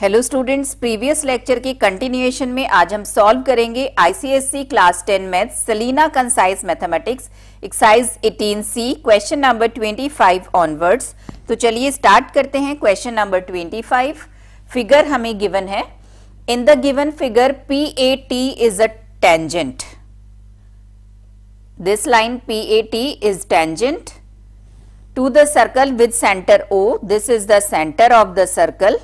Hello students previous lecture के continuation में आज हम सॉल्व करेंगे ICSC class 10 math Selina concise mathematics exercise 18 C question number 25 onwards तो चलिए स्टार्ट करते हैं क्वेश्चन नंबर 25 फिगर हमें गिवन है in the given figure P A T is a tangent this P A T is tangent to the circle with centre O this is the centre of the circle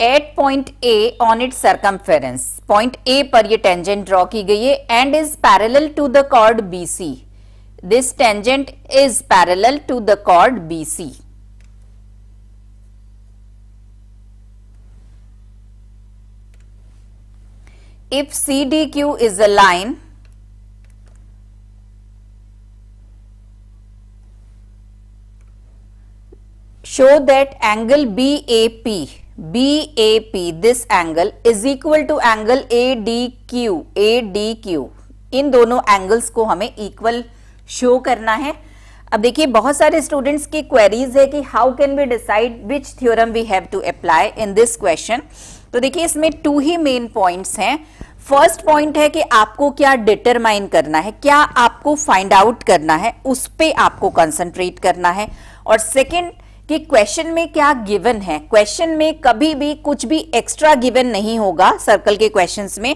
at point A on it circumference point A पर ये tangent draw की गई है and is parallel to the chord B C this tangent is parallel to the chord B C if CDQ is show that show that angle BAP BAP this angle is equal to angle ADQ ADQ इन दोनों angles को हमें equal show करना है अब देखिए बहुत सारे स्टूडेंट्स की क्वेरीज है कि how can we decide which theorem we have to apply in this question तो देखिए इसमें टू ही मेन पॉइंट्स हैं फर्स्ट पॉइंट है कि आपको क्या डिटरमाइन करना है क्या आपको फाइंड आउट करना है उस पर आपको कंसंट्रेट करना है और सेकेंड कि क्वेश्चन में क्या गिवन है क्वेश्चन में कभी भी कुछ भी एक्स्ट्रा गिवन नहीं होगा सर्कल के क्वेश्चंस में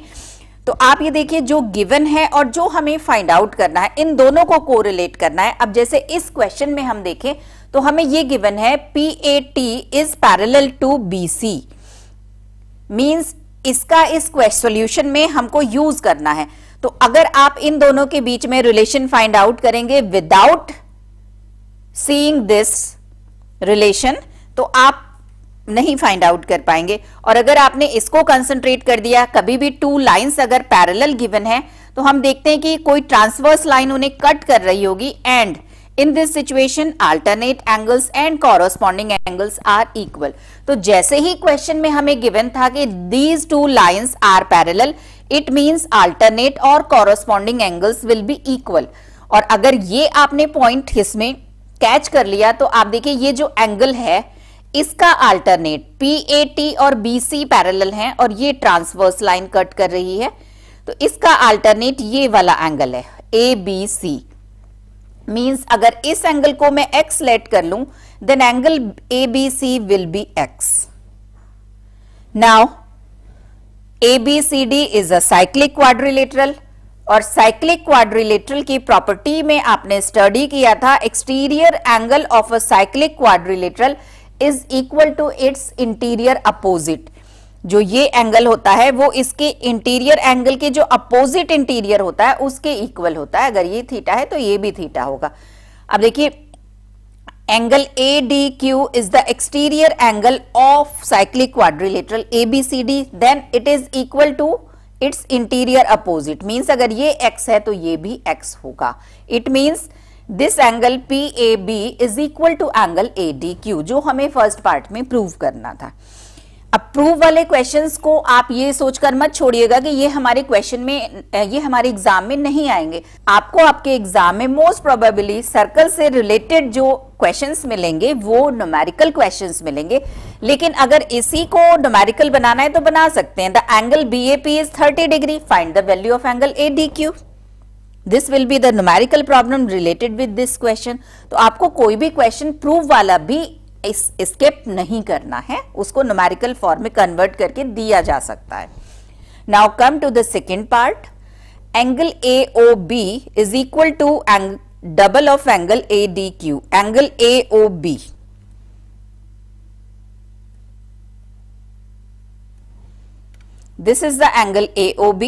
तो आप ये देखिए जो गिवन है और जो हमें फाइंड आउट करना है इन दोनों को कोरिलेट करना है अब जैसे इस क्वेश्चन में हम देखें तो हमें ये गिवन है P A T is parallel to B C means इसका इस क्वेश्चन सोल्यूशन में हमको यूज करना है तो अगर आप इन दोनों के बीच में रिलेशन फाइंड आउट करेंगे विदाउट सीइंग दिस रिलेशन तो आप नहीं फाइंड आउट कर पाएंगे और अगर आपने इसको कंसंट्रेट कर दिया कभी भी टू लाइंस अगर पैरेलल गिवन है तो हम देखते हैं कि कोई ट्रांसवर्स लाइन उन्हें कट कर रही होगी and in this situation alternate angles and corresponding angles are equal तो जैसे ही क्वेश्चन में हमें गिवन था कि these two lines are parallel it means alternate और corresponding angles will be equal और अगर ये आपने पॉइंट इसमें कैच कर लिया तो आप देखिए ये जो एंगल है इसका अल्टरनेट पी ए टी और बी सी पैरल है और ये ट्रांसवर्स लाइन कट कर रही है तो इसका अल्टरनेट ये वाला एंगल है ए बी सी मीन्स अगर इस एंगल को मैं एक्स लेट कर लूं then angle A B C will be x now A B C D is a cyclic quadrilateral और साइक्लिक क्वाड्रिलेटरल की प्रॉपर्टी में आपने स्टडी किया था exterior angle of a cyclic quadrilateral is equal to its interior opposite जो ये angle होता है वो इसके इंटीरियर एंगल के जो अपोजिट इंटीरियर होता है उसके इक्वल होता है अगर ये थीटा है तो ये भी थीटा होगा अब देखिए angle A D Q is the exterior angle of cyclic quadrilateral A B C D then it is equal to its interior opposite means अगर ये एक्स है तो ये भी एक्स होगा it means this angle P A B is equal to angle A D Q जो हमें first part में प्रूव करना था अप्रूव वाले क्वेश्चंस को आप ये सोचकर मत छोड़िएगा कि ये हमारे क्वेश्चन में ये हमारे एग्जाम में नहीं आएंगे आपको आपके एग्जाम में मोस्ट प्रोबेबली सर्कल से रिलेटेड जो क्वेश्चंस मिलेंगे वो नोमेरिकल क्वेश्चंस मिलेंगे लेकिन अगर इसी को नोमेरिकल बनाना है तो बना सकते हैं the angle B A P is thirty degree find the value of angle A D Q this will be the numerical problem related with this question तो आपको कोई भी क्वेश्चन प्रूव वाला भी स्किप नहीं करना है उसको नोमेरिकल फॉर्म में कन्वर्ट करके दिया जा सकता है now come to the second part angle A O B is equal to angle double of angle A D Q angle A O B the angle the angle AOB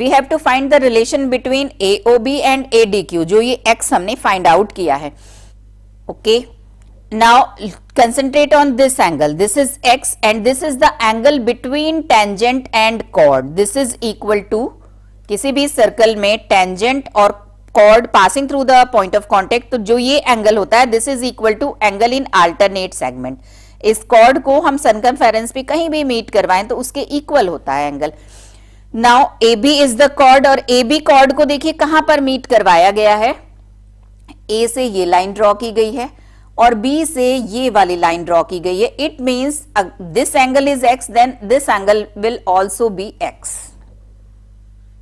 we have to find the relation between AOB and ADQ जो ये x हमने find out किया है okay Now concentrate on this angle. This is x and this is the angle between tangent and chord. This is equal to किसी भी circle में tangent और chord passing through the point of contact तो जो ये angle होता है this is equal to angle in alternate segment इस कॉर्ड को हम सनकनफेरेंस पे कहीं भी मीट करवाएं तो उसके इक्वल होता है angle now A B is the chord और ए बी कॉर्ड को देखिए कहां पर मीट करवाया गया है ए से ये लाइन ड्रॉ की गई है और बी से ये वाली लाइन ड्रॉ की गई है it means this angle is x then this angle will also be x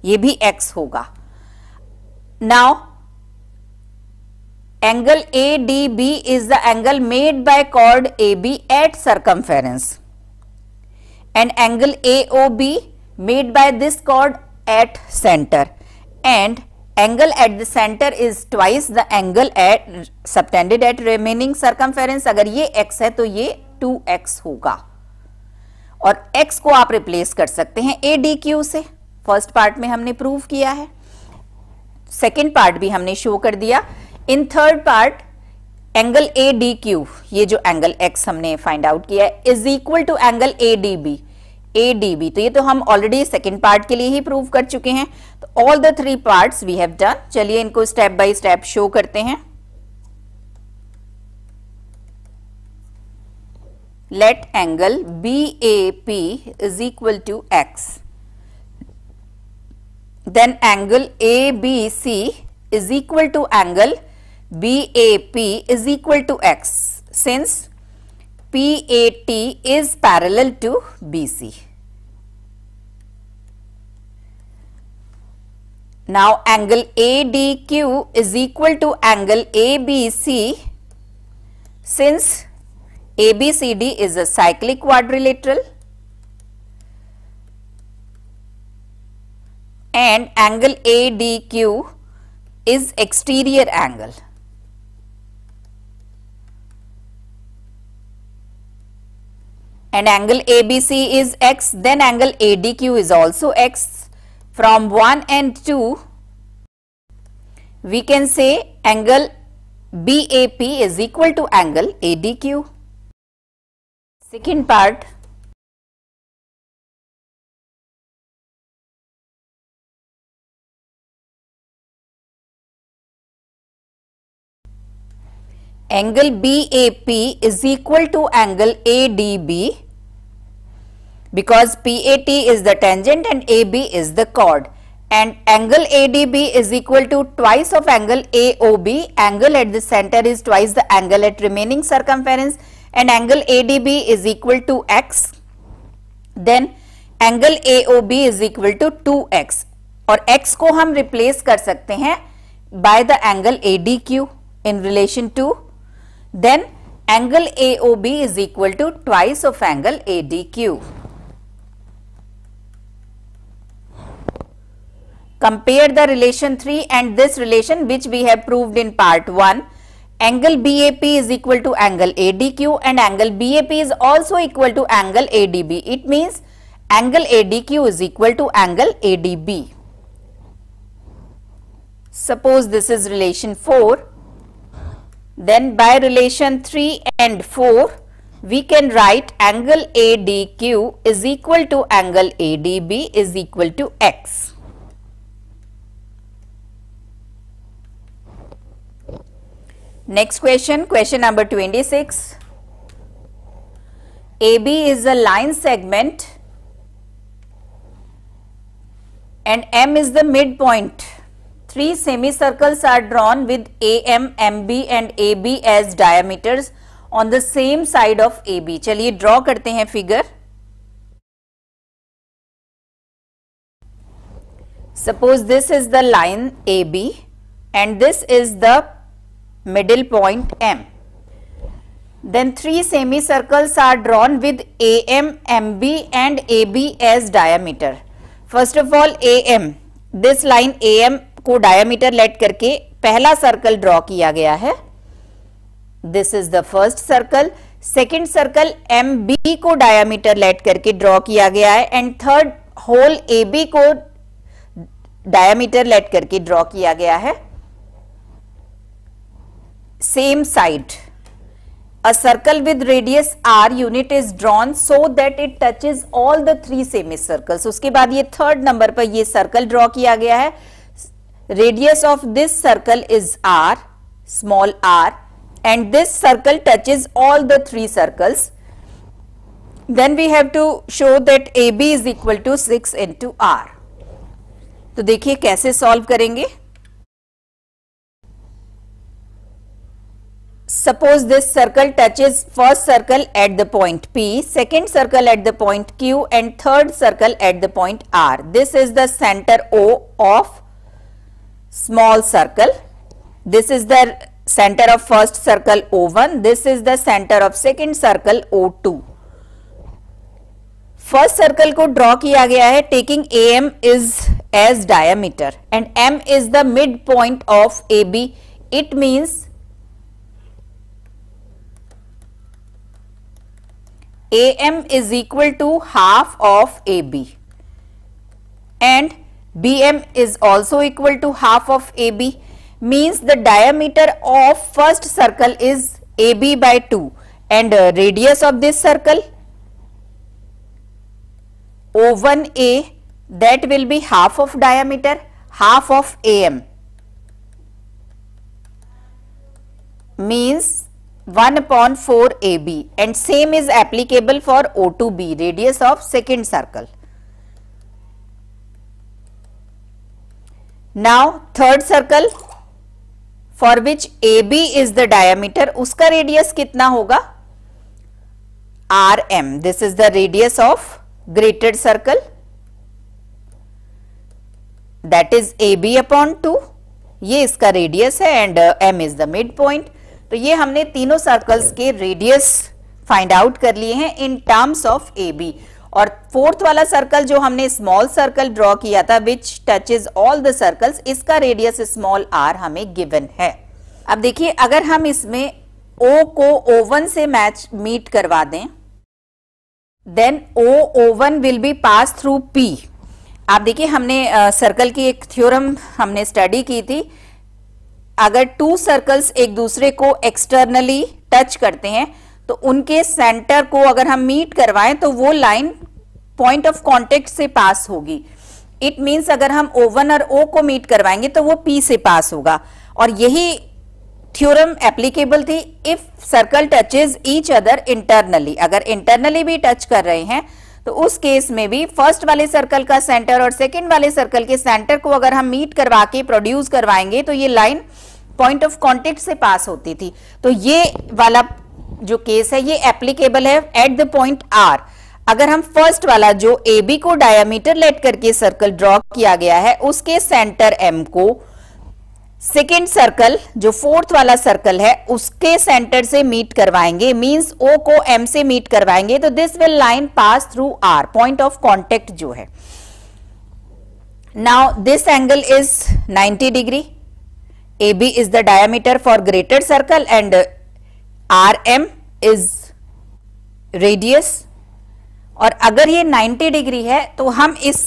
ये भी एक्स होगा now angle A D B is the angle made by chord A B at circumference and angle A O B made by this chord at centre and angle at the center is twice the angle at subtended at remaining circumference अगर ये x है तो ये 2x होगा और x को आप replace कर सकते हैं ए डी क्यू से फर्स्ट पार्ट में हमने प्रूव किया है सेकेंड पार्ट भी हमने शो कर दिया in third part angle A D Q ये जो एंगल x हमने फाइंड आउट किया है is equal to angle A D B A D B तो ये तो हम ऑलरेडी सेकेंड पार्ट के लिए ही प्रूव कर चुके हैं तो all the three part we have done चलिए इनको स्टेप बाई स्टेप शो करते हैं let angle B A P is equal to x then angle A B C is equal to angle B A P is equal to x since P A T is parallel to B C Now angle ADQ is equal to angle ABC since ABCD is a cyclic quadrilateral and angle ADQ is exterior angle. And angle ABC is x then angle ADQ is also x from one and two, we can say angle BAP is equal to angle ADQ. Second part, angle BAP is equal to angle ADB because PAT is the tangent and AB is the chord and angle ADB is equal to twice of angle AOB. Angle at the center is twice the angle at remaining circumference and angle ADB is equal to x. Then angle AOB is equal to 2x or x ko hum replace kar sakte hain by the angle ADQ in relation to then angle AOB is equal to twice of angle ADQ. Compare the relation 3 and this relation which we have proved in part 1. Angle BAP is equal to angle ADQ and angle BAP is also equal to angle ADB. It means angle ADQ is equal to angle ADB. Suppose this is relation 4. Then by relation 3 and 4, we can write angle ADQ is equal to angle ADB is equal to x. Next question, question number 26. AB is a line segment and M is the midpoint. Three semicircles are drawn with AM, MB and AB as diameters on the same side of AB. चलिए draw करते हैं figure. Suppose this is the line AB and this is the middle point M. Then three semicircles are drawn with AM, MB and AB as diameter. First of all AM, this line AM को diameter let करके पहला circle draw किया गया है. This is the first circle. Second circle MB को diameter let करके draw किया गया है and third whole AB को diameter let करके draw किया गया है. same side. A circle with radius r unit is drawn so that it touches all the three semicircles. uske baad ye third number par ye circle draw kiya gaya hai radius of this circle is r, small r and this circle touches all the three circles. Then we have to show that AB is equal to 6 into r. to dekhiye kaise solve karenge Suppose this circle touches first circle at the point P, second circle at the point Q and third circle at the point R. This is the center O of small circle. This is the center of first circle O1. This is the center of second circle O2. First circle को draw किया गया है taking A M is as diameter and M is the mid point of A B it means AM is equal to half of AB and BM is also equal to half of AB means the diameter of first circle is AB by 2 and uh, radius of this circle O1A that will be half of diameter half of AM means 1 upon 4 AB and same is applicable for O2B radius of second circle. Now third circle for which AB is the diameter उसका radius कितना होगा RM this is the radius of grated circle that is AB upon 2 ये इसका radius है and uh, M is the midpoint तो ये हमने तीनों सर्कल्स के रेडियस फाइंड आउट कर लिए हैं in terms of A B और फोर्थ वाला सर्कल जो हमने स्मॉल सर्कल ड्रॉ किया था which touches all the circles इसका रेडियस स्मॉल आर हमें गिवन है अब देखिए अगर हम इसमें ओ को ओवन से मैच मीट करवा दें then O O one will be pass through P आप देखिए हमने सर्कल uh, की एक थ्योरम हमने स्टडी की थी अगर टू सर्कल्स एक दूसरे को एक्सटर्नली टच करते हैं तो उनके सेंटर को अगर हम मीट करवाएं तो वो लाइन पॉइंट ऑफ कॉन्टेक्ट से पास होगी इट मीन्स अगर हम ओ वन और ओ को मीट करवाएंगे तो वो पी से पास होगा और यही थ्योरम एप्लीकेबल थी if circle touches each other internally अगर इंटरनली भी टच कर रहे हैं तो उस केस में भी फर्स्ट वाले सर्कल का सेंटर और सेकेंड वाले सर्कल के सेंटर को अगर हम मीट करवा के प्रोड्यूस करवाएंगे तो ये लाइन पॉइंट ऑफ कॉन्टेक्ट से पास होती थी तो ये वाला जो केस है ये एप्लीकेबल है एट द पॉइंट आर अगर हम फर्स्ट वाला जो ए बी को डायमीटर लेट करके सर्कल ड्रॉ किया गया है उसके सेंटर एम को सेकेंड सर्कल जो फोर्थ वाला सर्कल है उसके सेंटर से मीट करवाएंगे मींस ओ को एम से मीट करवाएंगे तो this will line pass through R point of contact जो है now this angle is 90 degree AB is the diameter for circle circle and RM is radius और अगर ये 90 डिग्री है तो हम इस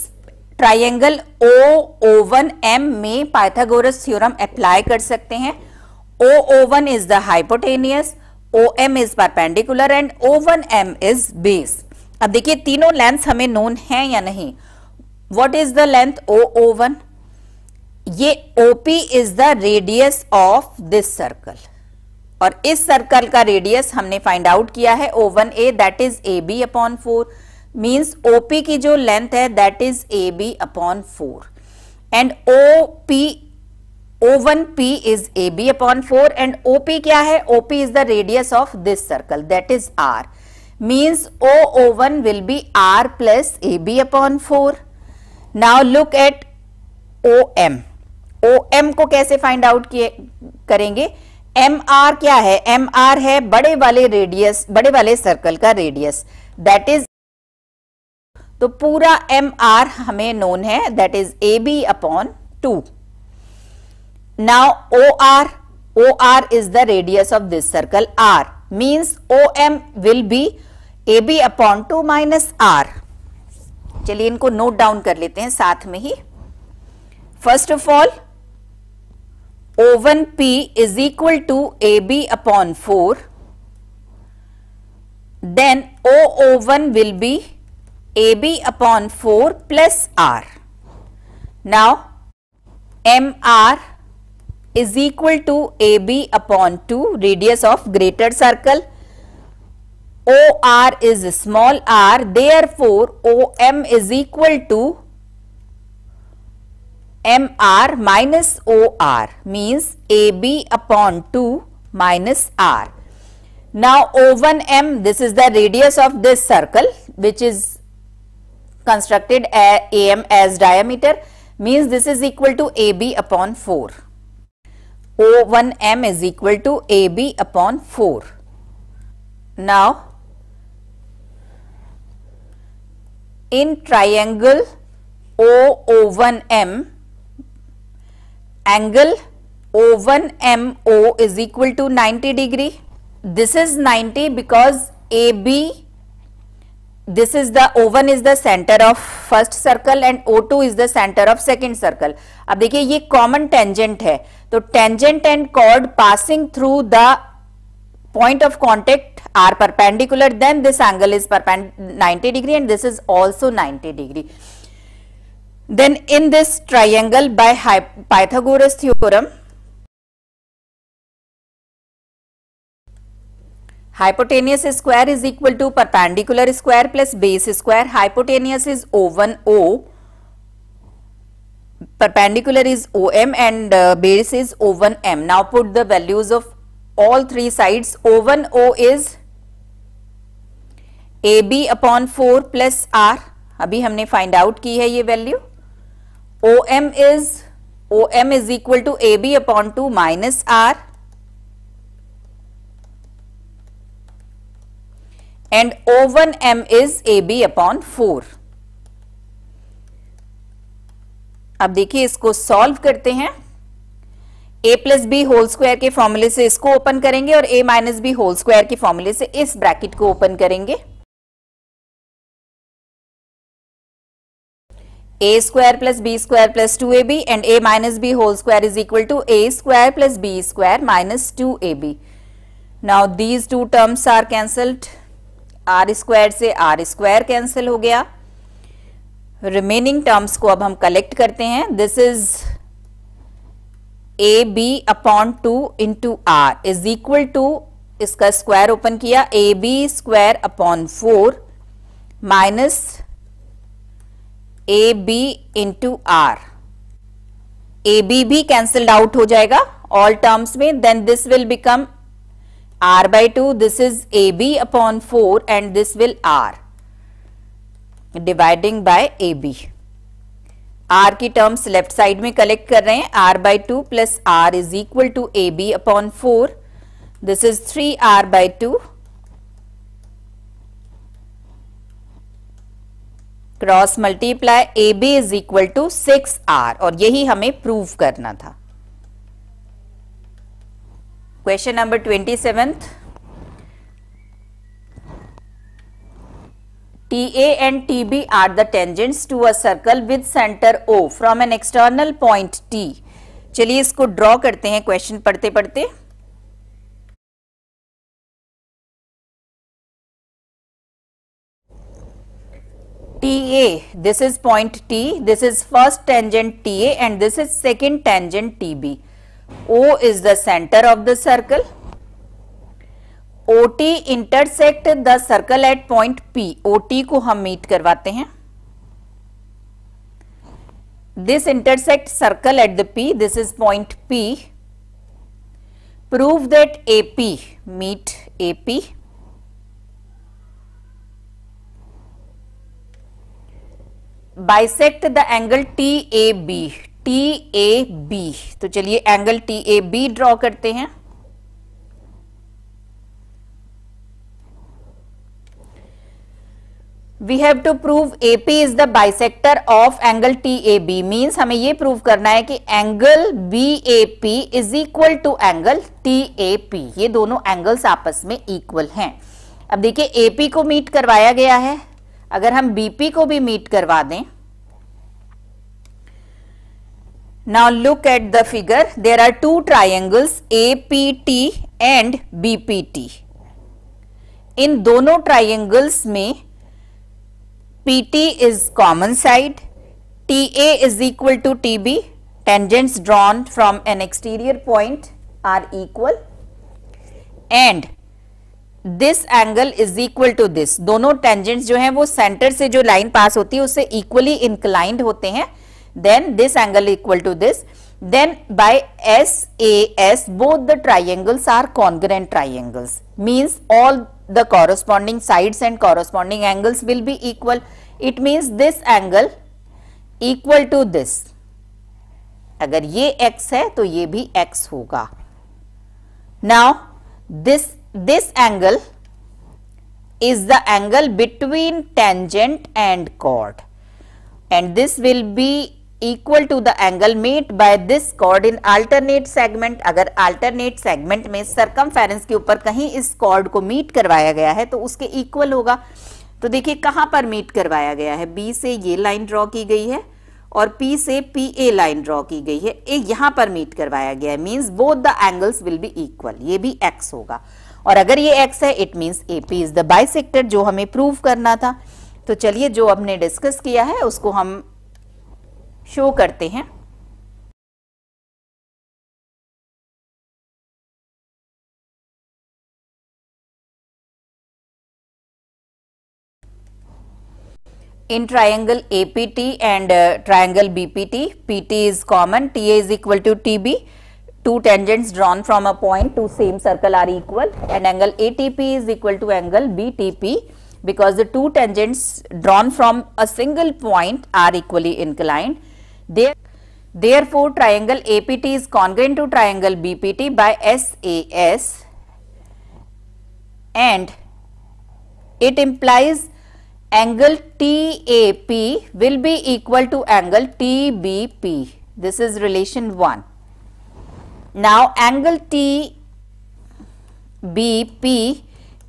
ट्राइंगल ओ ओवन एम में पाइथागोरस थ्योरम अप्लाई कर सकते हैं O O one is the hypotenuse O M is perpendicular and O one M is base अब देखिए तीनों लेंथ हमें नोन है या नहीं what is the length O one ये OP is the radius of this circle और इस सर्कल का रेडियस हमने फाइंड आउट किया है O one A that is A B upon four means OP की जो लेंथ है that is A B upon four and O P O one P is A B upon four and O P क्या है OP is the radius of this circle that is R means O O one will be R plus A B upon four now look at O M O M को कैसे find out किए करेंगे M R क्या है M R है बड़े वाले radius बड़े वाले सर्कल का रेडियस दैट इज तो पूरा एम आर हमें नोन है that is A B upon two now O R O R is the radius of this circle R means O M will be A B upon two minus R चलिए इनको note down कर लेते हैं साथ में ही first of all O1 P is equal to AB upon 4, then 0 one will be AB upon 4 plus R. Now, MR is equal to AB upon 2 radius of greater circle. OR is small r therefore OM is equal to MR minus OR means AB upon 2 minus R. Now O1M this is the radius of this circle which is constructed AM as diameter means this is equal to AB upon 4. O1M is equal to AB upon 4. Now in triangle O O1M angle O1 O1MO is equal to 90 degree. This is 90 because AB, this is the O1 is the center of first circle and O2 is the center of second circle. अब देखिए ये common tangent है तो tangent and chord passing through the point of contact are perpendicular then this angle is perpend 90 degree and this is also 90 degree. Then in this triangle by Pythagoras theorem, hypotenuse square is equal to perpendicular square plus base square. Hypotenuse is O1 O, perpendicular is OM and uh, base is o1 m Now put the values of all three sides. O1 O is AB upon 4 plus R. अभी हमने find out की है ये value OM is OM is equal to AB upon 2 minus R and O1M is AB upon 4. अब देखिए इसको solve करते हैं A plus B whole square के फॉर्मूले से इसको ओपन करेंगे और A minus B whole square के फॉर्मूले से इस ब्रैकेट को ओपन करेंगे a square plus b square plus 2ab and a minus b whole square is equal to a square plus b square minus 2ab. Now these two terms are cancelled. r square से r square cancel हो गया. Remaining terms को अब हम collect करते हैं. This is A B upon two into R is equal to इसका square open किया A B square upon four minus A B into R A B भी कैंसल्ड आउट हो जाएगा ऑल टर्म्स में then this will become R by two this is A B upon four and this will R dividing by A B R की terms left side में collect कर रहे हैं R by to plus R is equal to A B upon four this is three R by two cross multiply A B is equal to six R और यही हमें prove करना था question number twenty seventh and T B R the tangents to a circle with centre O from an external point T चलिए इसको draw करते हैं question पढ़ते पढ़ते TA. This is point T. This is first tangent TA and this is second tangent TB. O is the center of the circle. OT intersect the circle at point P. OT को हम meet करवाते हैं. This intersect circle at the P. This is point P. Prove that AP meet AP. Bisect the angle T A B T A B तो चलिए angle T A B draw करते हैं we have to prove AP is the bisector of angle T A B means हमें ये prove करना है कि angle B A P is equal to angle T A P ये दोनों angles आपस में इक्वल हैं अब देखिए एपी को मीट करवाया गया है अगर हम बीपी को भी मीट करवा दें now look at the figure there are two triangles A P T and B P T इन दोनों ट्राइंगल्स में P T is common side T A is equal to T B tangents drawn from an exterior point are equal and this angle is equal to this दोनों tangent जो है वो centre से जो line पास होती है उससे इक्वली इंक्लाइंड होते हैं then this angle equal to this then by S A S both the triangles are congruent triangles means all the corresponding side and corresponding angles will be equal it means this angle equal to this अगर ये x है तो ये भी x होगा now this this angle is the angle between tangent and chord and this will be equal to the angle made by this chord in alternate segment agar alternate segment mein circumference ke upar kahin is chord ko meet karwaya gaya hai to uske equal hoga to dekhiye kahan par meet karwaya gaya hai B se ye line draw ki gayi hai और P से P A line draw की गई है ए यहाँ पर meet करवाया गया है means both the angles will be equal ये भी x होगा और अगर ये एक्स है it means A P is the sector जो हमें प्रूव करना था तो चलिए जो हमने डिस्कस किया है उसको हम शो करते हैं in triangle B P T P T is common T A is equal to T B two tangents drawn from a point to same circle are equal and angle ATP is equal to angle BTP because the two tangents drawn from a single point are equally inclined. There, therefore, triangle APT is congruent to triangle BPT by SAS and it implies angle TAP will be equal to angle TBP. This is relation 1. Now angle TBP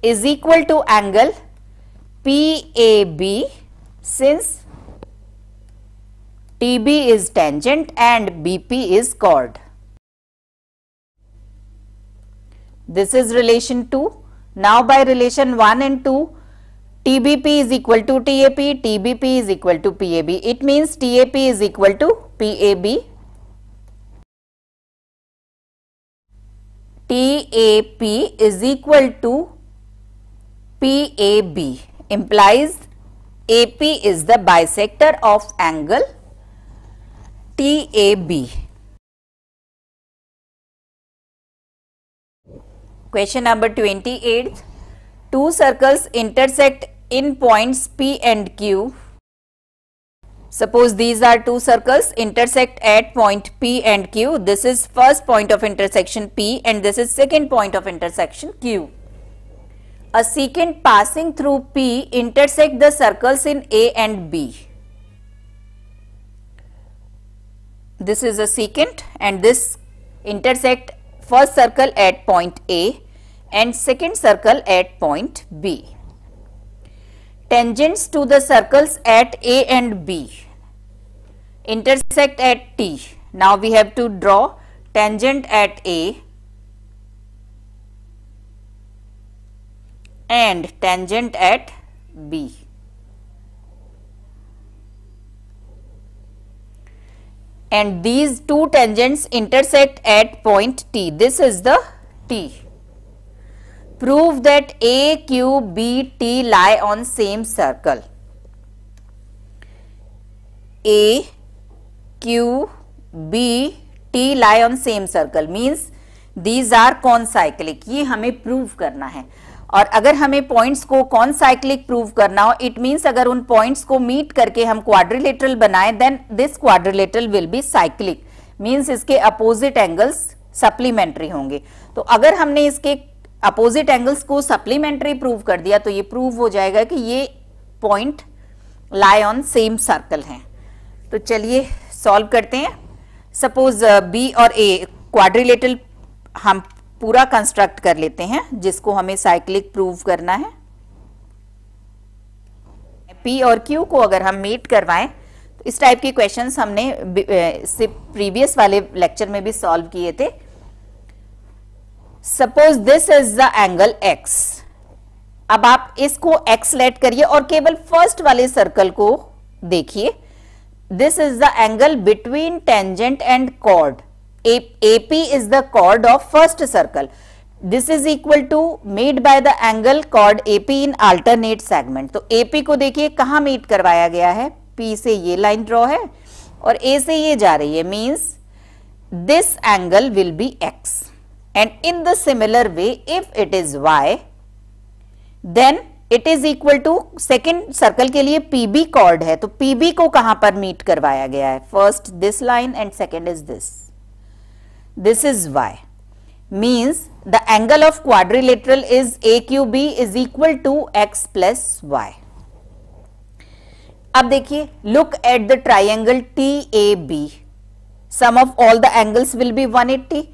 is equal to angle PAB since TB is tangent and BP is chord. This is relation 2. Now by relation 1 and 2, TBP is equal to TAP, TBP is equal to PAB. It means TAP is equal to PAB TAP is equal to PAB implies AP is the bisector of angle TAB. Question number 28. Two circles intersect in points P and Q Suppose these are two circles intersect at point P and Q. This is first point of intersection P and this is second point of intersection Q. A secant passing through P intersect the circles in A and B. This is a secant and this intersect first circle at point A and second circle at point B. Tangents to the circles at A and B intersect at T. Now, we have to draw tangent at A and tangent at B. And these two tangents intersect at point T. This is the T. That A Q B T lie on same circle A Q B T lie on same circle means these are are cyclic ये हमें prove करना है और अगर हमें points को कौन cyclic prove करना हो इट मीन्स अगर उन पॉइंट्स को मीट करके हम क्वाड्रिलेटरल बनाए then this quadrilateral will be cyclic means इसके अपोजिट एंगल्स सप्लीमेंट्री होंगे तो अगर हमने इसके अपोजिट एंगल्स को सप्लीमेंट्री प्रूव कर दिया तो ये प्रूव हो जाएगा कि ये point lie on same circle हैं तो चलिए सॉल्व करते हैं सपोज बी uh, और ए क्वाड्रिलेटल हम पूरा कंस्ट्रक्ट कर लेते हैं जिसको हमें साइक्लिक प्रूव करना है पी और क्यू को अगर हम मीट करवाएं तो इस टाइप के क्वेश्चंस हमने प्रीवियस uh, वाले लेक्चर में भी सॉल्व किए थे suppose this is the angle x अब आप इसको एक्स लेट करिए और केवल फर्स्ट वाले सर्कल को देखिए this is the angle between tangent and chord AP is the chord of first circle this is equal to made by the angle chord AP in alternate segment तो AP को देखिए कहां meet करवाया गया है P से ये line draw है और ए से ये जा रही है means this angle will be x and in the similar way if it is y then it is equal to second circle के लिए पीबी कॉर्ड है तो पीबी को कहां पर मीट करवाया गया है first this line and second is this this is y means the angle of quadrilateral is A Q B is equal to x plus y अब देखिए look at the triangle T A B sum of all the angles will be 180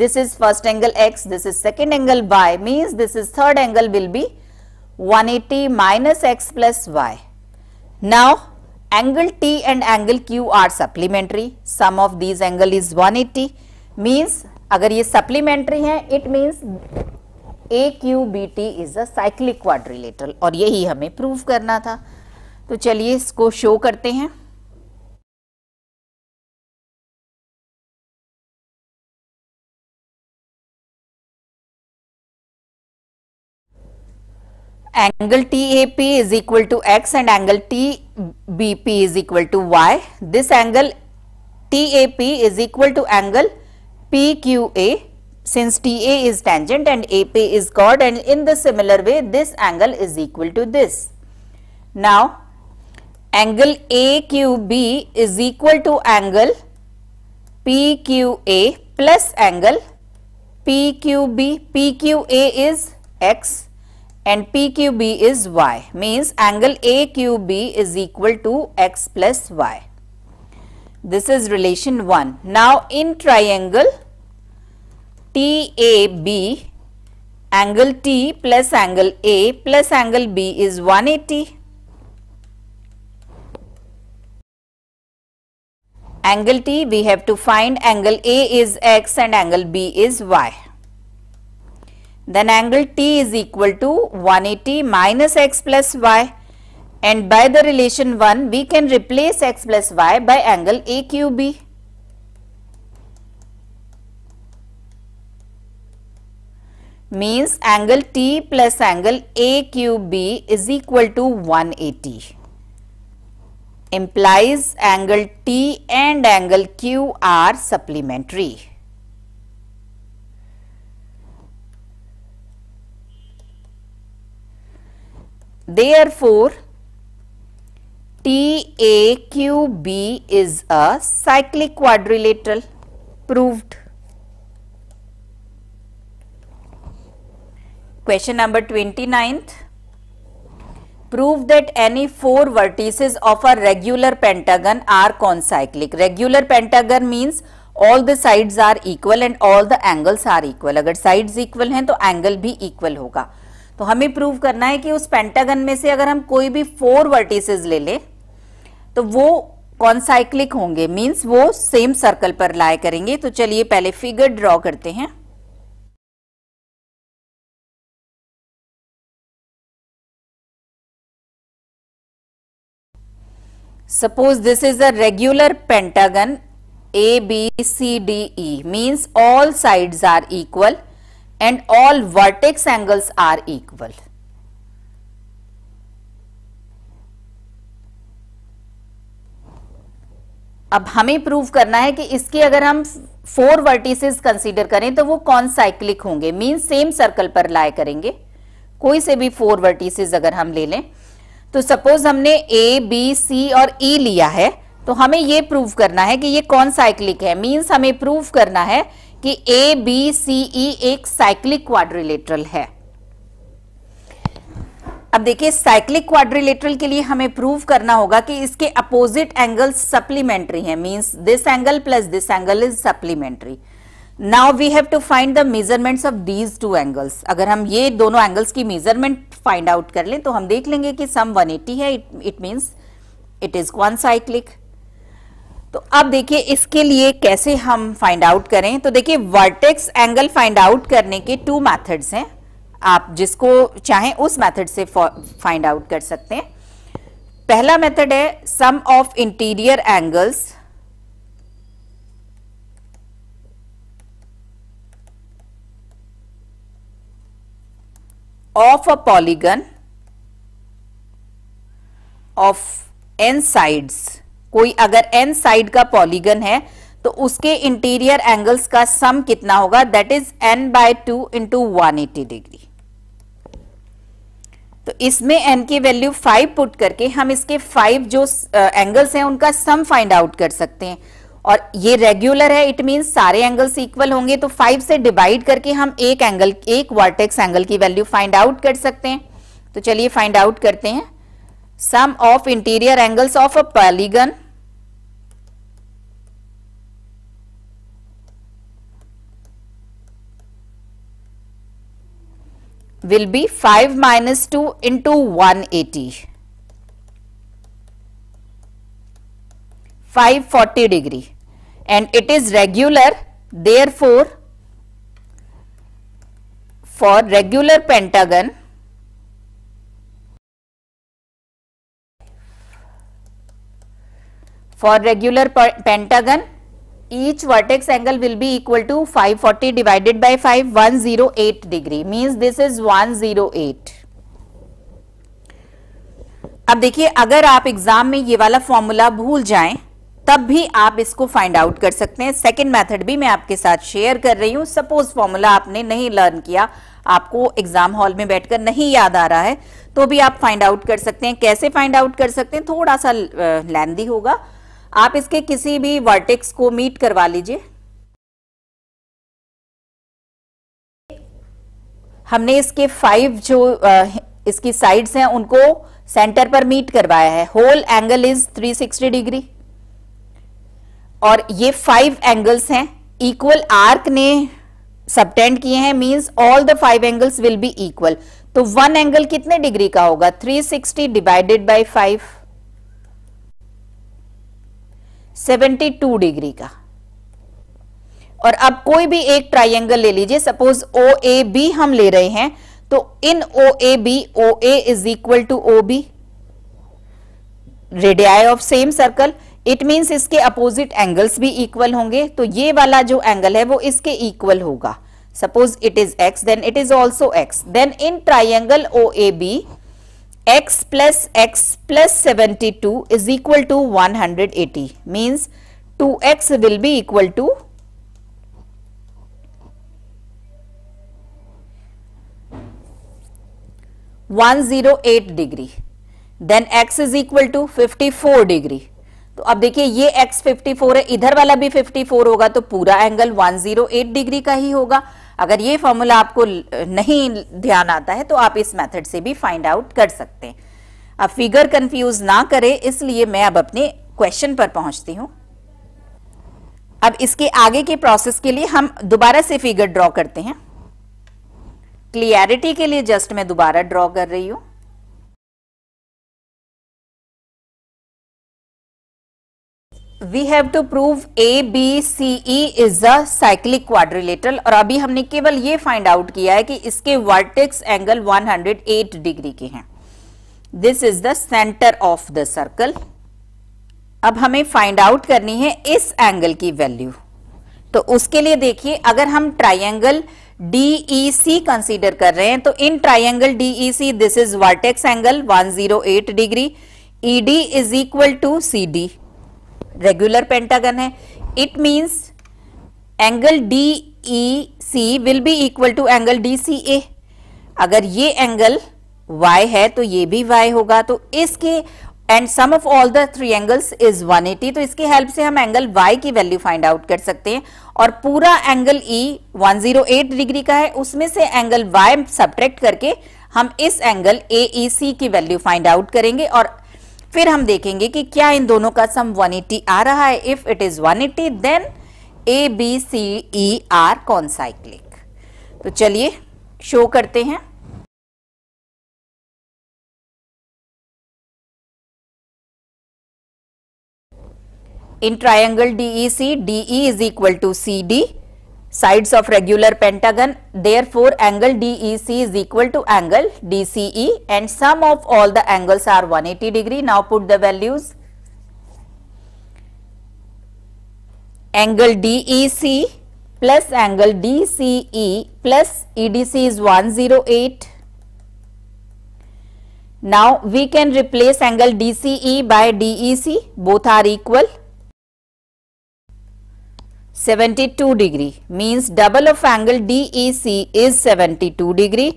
this is first angle x, this is second angle y means this is third angle will be 180 minus x plus y. Now angle t and angle q are supplementary, sum of these angle is 180 means agar ye supplementary hain it means A Q B T is a cyclic quadrilateral और यही हमें prove करना था तो चलिए इसको show करते हैं angle TAP is equal to x and angle TBP is equal to y. This angle TAP is equal to angle PQA since TA is tangent and AP is chord and in the similar way this angle is equal to this. Now angle AQB is equal to angle PQA plus angle PQB. PQA is x and PQB is y means angle AQB is equal to x plus y. This is relation 1. Now in triangle TAB angle T plus angle A plus angle B is 180. Angle T we have to find angle A is x and angle B is y. Then angle T is equal to 180 minus x plus y and by the relation 1 we can replace x plus y by angle AQB. means angle T plus angle AQB is equal to 180 implies angle T and angle Q are supplementary. Therefore, TAQB is a cyclic quadrilateral proved. Question number 29th. Prove that any four vertices of a regular pentagon are concyclic. Regular pentagon means all the sides are equal and all the angles are equal agar sides equal hain to angle bhi equal hoga तो हमें prove करना है कि उस pentagon में से अगर हम कोई भी फोर वर्टिसेस ले ले तो वो कॉन्साइक्लिक होंगे मींस वो सेम सर्कल पर लाए करेंगे तो चलिए पहले फिगर ड्रॉ करते हैं suppose this is a regular pentagon A B C D E means all sides are equal and all vertex angles are equal. अब हमें प्रूव करना है कि इसके अगर हम फोर वर्टिसेस कंसीडर करें तो वो कौन साइक्लिक होंगे मीन सेम सर्कल पर लाए करेंगे कोई से भी फोर वर्टिसेस अगर हम ले लें तो सपोज हमने ए बी सी और ई e लिया है तो हमें ये प्रूव करना है कि ये कौन साइक्लिक है मीन्स हमें प्रूव करना है कि ए बी सी ई एक साइक्लिक क्वाड्रिलेटरल है अब देखिए साइक्लिक क्वाड्रिलेटरल के लिए हमें प्रूव करना होगा कि इसके अपोजिट एंगल सप्लीमेंट्री हैं means this angle plus this angle is supplementary now we have to find the measurements of these two angles अगर हम ये दोनों एंगल्स की मेजरमेंट फाइंड आउट कर लें तो हम देख लेंगे कि सम 180 है it means it is one cyclic तो अब देखिए इसके लिए कैसे हम फाइंड आउट करें तो देखिए वर्टेक्स एंगल फाइंड आउट करने के टू मेथड्स हैं आप जिसको चाहें उस मेथड से फाइंड आउट कर सकते हैं पहला मेथड है sum of interior angles of a polygon of n sides कोई अगर एन साइड का पॉलीगन है तो उसके इंटीरियर एंगल्स का सम कितना होगा that is n by two into one eighty degree तो इसमें एन की वैल्यू फाइव पुट करके हम इसके फाइव जो एंगल्स uh, हैं उनका सम फाइंड आउट कर सकते हैं और ये रेगुलर है इट मीन सारे एंगल्स इक्वल होंगे तो फाइव से डिवाइड करके हम एक एंगल एक वर्टेक्स एंगल की वैल्यू फाइंड आउट कर सकते हैं तो चलिए फाइंड आउट करते हैं sum of interior angles of a polygon will be 5 minus 2 into 180. 540 degree and it is regular therefore for regular pentagon for regular pentagon each vertex angle will be equal to 540 divided by 5 108 degree means this is 108 अब देखिए अगर आप exam में ये वाला formula भूल जाएं तब भी आप इसको फाइंड आउट कर सकते हैं सेकंड मेथड भी मैं आपके साथ शेयर कर रही हूं सपोज फॉर्मूला आपने नहीं लर्न किया आपको एग्जाम हॉल में बैठकर नहीं याद आ रहा है तो भी आप फाइंड आउट कर सकते हैं कैसे फाइंड आउट कर सकते हैं थोड़ा सा लेंदी होगा आप इसके किसी भी वर्टेक्स को मीट करवा लीजिए हमने इसके फाइव जो इसकी साइड्स हैं उनको सेंटर पर मीट करवाया है होल एंगल इज 360 डिग्री और ये फाइव एंगल्स हैं इक्वल आर्क ने सबटेंड किए हैं means all the five angles will be equal तो वन एंगल कितने डिग्री का होगा 360 डिवाइडेड बाय फाइव 72 डिग्री का और अब कोई भी एक ट्राइंगल ले लीजिए सपोज ओ ए बी हम ले रहे हैं तो in O A B O A is equal to O B radii of same circle it means इसके अपोजिट एंगल्स भी इक्वल होंगे तो ये वाला जो एंगल है वो इसके इक्वल होगा suppose it is x then it is also x then in triangle O A B x plus x plus 72 is equal to 180 means 2x will be equal to 108 degree then x is equal to 54 degree तो अब देखिए ये x 54 है इधर वाला भी 54 होगा तो पूरा एंगल 108 डिग्री का ही होगा अगर ये फॉर्मूला आपको नहीं ध्यान आता है तो आप इस मेथड से भी फाइंड आउट कर सकते हैं अब फिगर कंफ्यूज ना करें इसलिए मैं अब अपने क्वेश्चन पर पहुंचती हूं अब इसके आगे के प्रोसेस के लिए हम दोबारा से फिगर ड्रॉ करते हैं क्लियरिटी के लिए जस्ट मैं दोबारा ड्रॉ कर रही हूं we have to prove A B C E is a cyclic quadrilateral और अभी हमने केवल ये फाइंड आउट किया है कि इसके वर्टेक्स एंगल 108 डिग्री के हैं this is the centre of the circle अब हमें फाइंड आउट करनी है इस एंगल की वैल्यू तो उसके लिए देखिए अगर हम ट्राइंगल डीईसी कंसीडर कर रहे हैं तो in triangle DEC this is vertex angle 108 degree ED is equal to C D regular pentagon है it means angle D E C will be equal to angle D C A अगर ये angle Y है तो ये भी Y होगा तो इसके and sum of all the three angles is 180 तो इसके हेल्प से हम एंगल वाई की वैल्यू फाइंड आउट कर सकते हैं और पूरा एंगल ई e 108 डिग्री का है उसमें से एंगल वाई सब्ट्रैक्ट करके हम इस एंगल सी e की वैल्यू फाइंड आउट करेंगे और फिर हम देखेंगे कि क्या इन दोनों का सम 180 आ रहा है if it is 180 then A B C E are cyclic तो चलिए शो करते हैं in triangle DE C DE is equal to C D sides of regular pentagon. Therefore, angle DEC is equal to angle DCE and sum of all the angles are 180 degree. Now, put the values. Angle DEC plus angle DCE plus EDC is 108. Now, we can replace angle DCE by DEC. Both are equal. 72 degree means double of angle DEC is 72 degree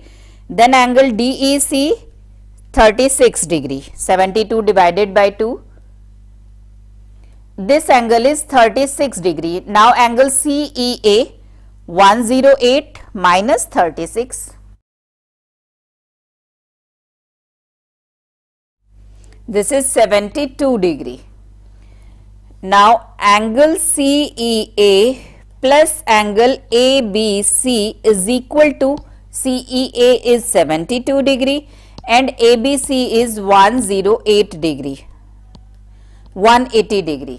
then angle DEC 36 degree 72 divided by 2 this angle is 36 degree now angle CEA 108 minus 36 this is 72 degree now angle CEA plus angle ABC is equal to CEA is 72 degree and ABC is 108 degree, 180 degree.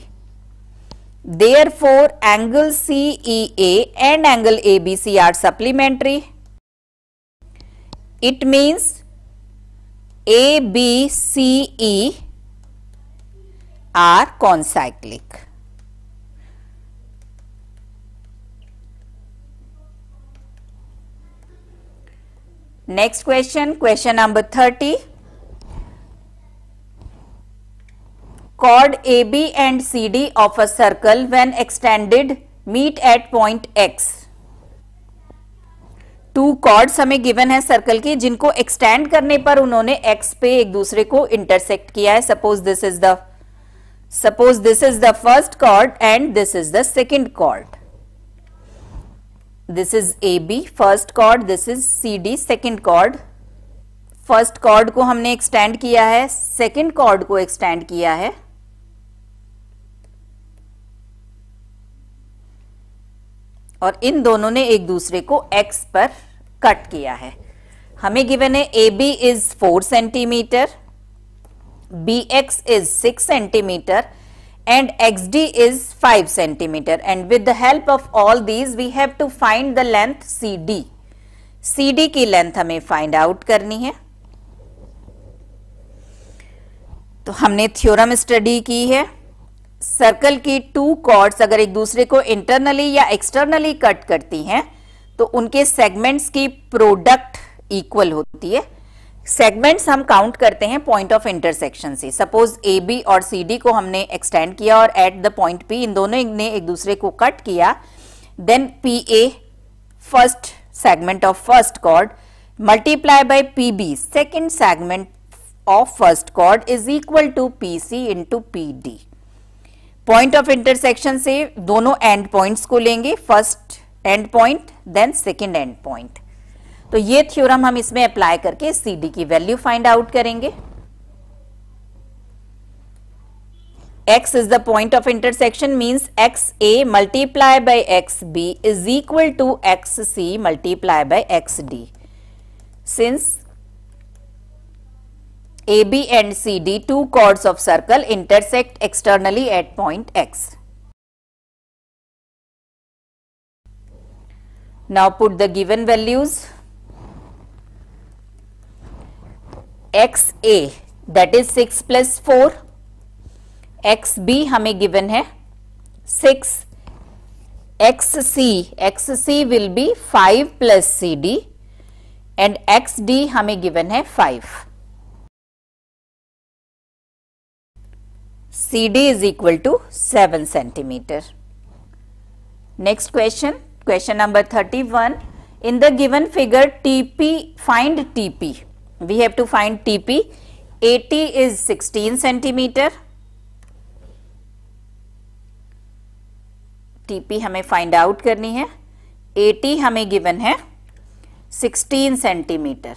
Therefore, angle CEA and angle ABC are supplementary. It means ABCE are concyclic. Next question, question number 30. Chord AB and CD of a circle when extended meet at point X. Two chords हमें given है circle के जिनको extend करने पर उन्होंने x पे एक दूसरे को इंटरसेक्ट किया है suppose this is the Suppose this is the first chord and this is the second chord. This is AB first chord, this is CD second chord. First chord को हमने एक्सटेंड किया है सेकंड कॉर्ड को extend किया है और इन दोनों ने एक दूसरे को एक्स पर कट किया है हमें गिवन है A B is four centimetre bx is 6 cm and xd is 5 cm and with the help of all these we have to find the length cd. cd ki length hame find out karni hai to humne theorem study ki hai circle की two chords अगर एक दूसरे को internally या externally cut करती हैं तो उनके सेगमेंट्स की प्रोडक्ट इक्वल होती है सेगमेंट्स हम काउंट करते हैं पॉइंट ऑफ इंटरसेक्शन से सपोज ए बी और सी डी को हमने एक्सटेंड किया और एट द पॉइंट पी इन दोनों ने एक दूसरे को कट किया then P A first segment of first chord second segment of first segment is equal to P C into P D point of intersection से दोनों एंड पॉइंट्स को लेंगे first end point then second end point तो ये theorem हम इसमें apply करके C D की वैल्यू फाइंड आउट करेंगे X is the point of intersection means X A multiply by X B is equal to X C multiply by X D since A B and C D two chords of circle intersect externally at point X now put the given values X A that is six plus four X B हमें given है six X C x C will be five plus C D and X D हमें given है five C D is equal to seven centimetre next question question number thirty one in the given figure TP find TP we have to find TP. AT is 16 centimeter. TP हमें find out करनी है AT हमें given है 16 centimetre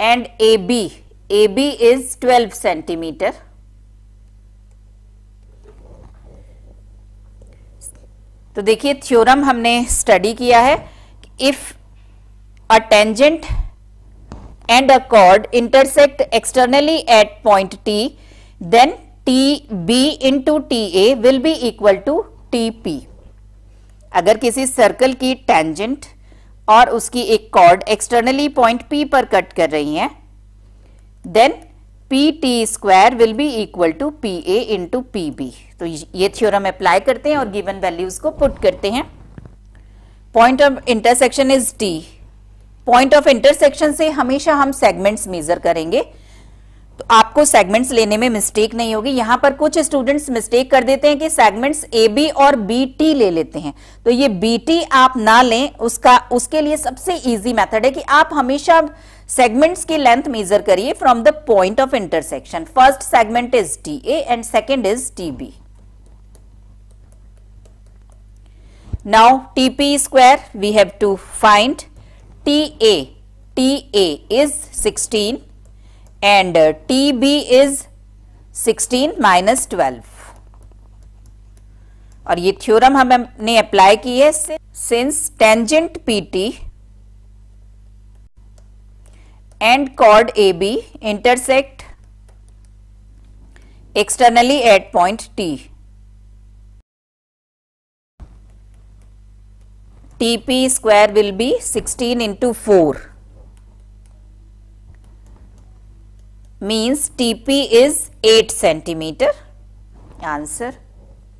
and A B A B is 12 centimetre तो देखिए theorem हमने study किया है if a tangent and a chord intersect externally at point T, then TB into TA will be equal to TP. अगर किसी circle की tangent और उसकी एक कॉर्ड एक्सटर्नली पॉइंट P पर कट कर रही है then P T square will be equal to P A into P B तो ये थ्योरम अप्लाई करते हैं और गिवन वैल्यूज को पुट करते हैं point of intersection is T point of intersection से हमेशा हम सेगमेंट्स मेजर करेंगे तो आपको सेगमेंट्स लेने में मिस्टेक नहीं होगी यहां पर कुछ स्टूडेंट्स मिस्टेक कर देते हैं कि सेगमेंट्स ए बी और बी टी ले लेते हैं तो ये बी टी आप ना लें उसका उसके लिए सबसे इजी मेथड है कि आप हमेशा सेगमेंट्स की लेंथ मेजर करिए from the point of intersection first segment is T A and second is T B now tp square we have to find T T A A is sixteen and T B is sixteen minus twelve और ये theorem हमने apply की है since tangent P T and chord A B intersect externally at point T TP square will be 16 into 4 means TP is 8 centimeter answer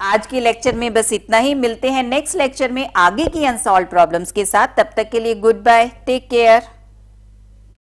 आज के lecture में बस इतना ही मिलते हैं नेक्स्ट लेक्चर में आगे की अनसॉल्व प्रॉब्लम्स के साथ तब तक के लिए गुड बाय टेक केयर